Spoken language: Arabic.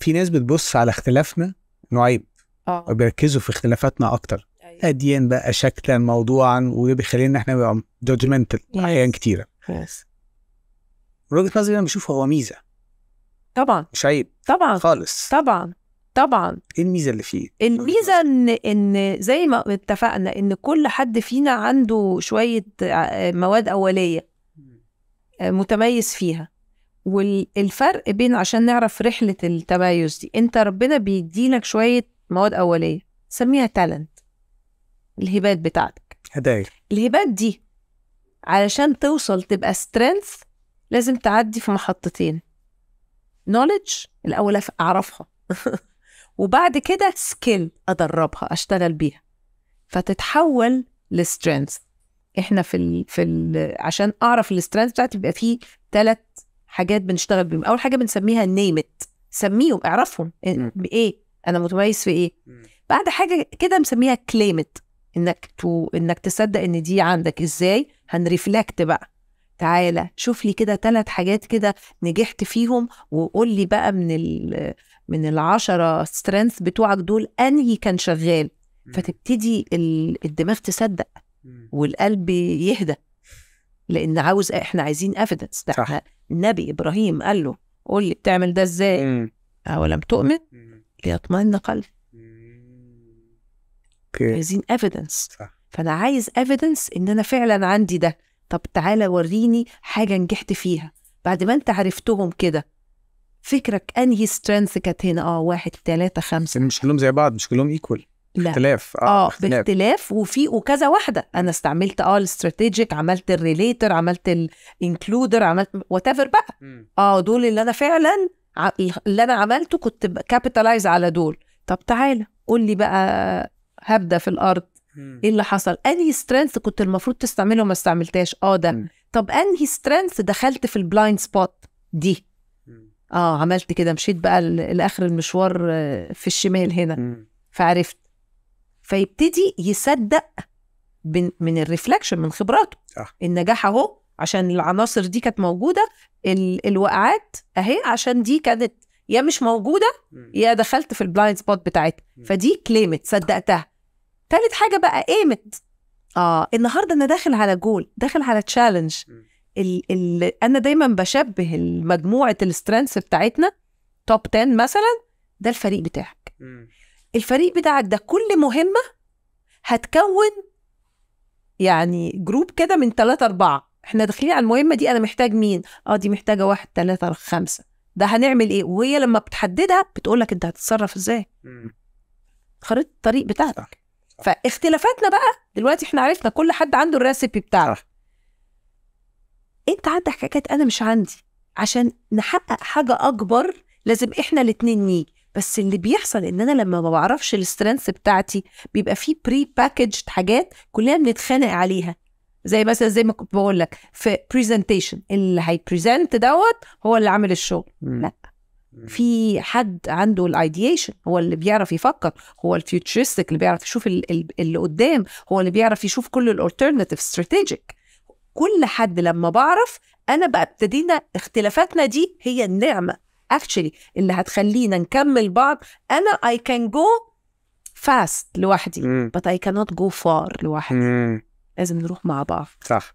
في ناس بتبص على اختلافنا انه عيب اه وبيركزوا في اختلافاتنا اكتر أيوة. اديان بقى شكلا موضوعا وده بيخلينا احنا نبقى جادجمنتال احيان كتيره يس من وجهه نظري انا بشوفه هو ميزه طبعا مش عيب طبعا خالص طبعا طبعا ايه الميزه اللي فيه الميزه ان ان زي ما اتفقنا ان كل حد فينا عنده شويه آه، مواد اوليه آه، متميز فيها والفرق بين عشان نعرف رحلة التميز دي انت ربنا بيديلك شوية مواد أولية سميها تالنت الهبات بتاعتك هدايا الهبات دي علشان توصل تبقى سترينث لازم تعدي في محطتين نوليدج الأول أعرفها وبعد كده سكيل أدربها أشتغل بيها فتتحول لسترينث احنا في الـ في الـ عشان اعرف السترينث بتاعتي بيبقى فيه ثلاث حاجات بنشتغل بيهم اول حاجه بنسميها نيمت سميهم اعرفهم بايه إيه؟ انا متميز في ايه بعد حاجه كده مسميها كليمت انك تو انك تصدق ان دي عندك ازاي هنرفلكت بقى تعالى شوف لي كده ثلاث حاجات كده نجحت فيهم وقول لي بقى من ال من العشرة سترينث بتوعك دول انهي كان شغال فتبتدي الدماغ تصدق والقلب يهدى لان عاوز احنا عايزين ايفيدنس ده النبي ابراهيم قال له قول لي بتعمل ده ازاي اولم تؤمن ليطمئن قلبي عايزين ايفيدنس فانا عايز ايفيدنس ان انا فعلا عندي ده طب تعالى وريني حاجه نجحت فيها بعد ما انت عرفتهم كده فكرك انهي سترينث كانت هنا اه واحد ثلاثة خمسة يعني مش كلهم زي بعض مش كلهم ايكوال لا. اختلاف اه, آه، اختلاف. باختلاف وفي وكذا واحده انا استعملت اه الاستراتيجيك عملت الريليتر عملت الانكلودر عملت وات بقى م. اه دول اللي انا فعلا اللي انا عملته كنت كابيتالايز على دول طب تعالى قول لي بقى هبدا في الارض ايه اللي حصل انهي سترينث كنت المفروض تستعمله وما استعملتهاش اه ده م. طب انهي سترينث دخلت في البلايند سبوت دي اه عملت كده مشيت بقى لاخر المشوار آه، في الشمال هنا م. فعرفت فيبتدي يصدق من الريفلكشن من خبراته آه. النجاح اهو عشان العناصر دي كانت موجوده ال... الوقعات اهي عشان دي كانت يا مش موجوده يا دخلت في البلايند سبوت بتاعتها فدي كليمت صدقتها تالت حاجه بقى قيمت اه النهارده انا داخل على جول داخل على تشالنج ال... ال... انا دايما بشبه مجموعه السترينث بتاعتنا توب 10 مثلا ده الفريق بتاعك الفريق بتاعك ده كل مهمه هتكون يعني جروب كده من ثلاثة أربعة احنا داخلين على المهمة دي أنا محتاج مين؟ اه دي محتاجة واحد ثلاثة خمسة ده هنعمل ايه؟ وهي لما بتحددها بتقول لك انت هتتصرف ازاي؟ خريطة الطريق بتاعتك فاختلافاتنا بقى دلوقتي احنا عرفنا كل حد عنده الريسيبي بتاعته انت عندك حاجات انا مش عندي عشان نحقق حاجة أكبر لازم احنا الاتنين نيجي بس اللي بيحصل ان انا لما ما بعرفش السترينث بتاعتي بيبقى في بري باكج حاجات كلنا بنتخانق عليها زي مثلا زي ما كنت بقول لك في برزنتيشن اللي هيبريزنت دوت هو اللي عامل الشغل لا في حد عنده الايديشن هو اللي بيعرف يفكر هو الفيوتشرستك اللي بيعرف يشوف اللي قدام هو اللي بيعرف يشوف كل الالترناتيف استراتيجيك كل حد لما بعرف انا بقى ابتدينا اختلافاتنا دي هي النعمه اكشلي اللي هتخلينا نكمل بعض انا اي كان جو فاست لوحدي بس اي كانوت جو فار لوحدي لازم نروح مع بعض صح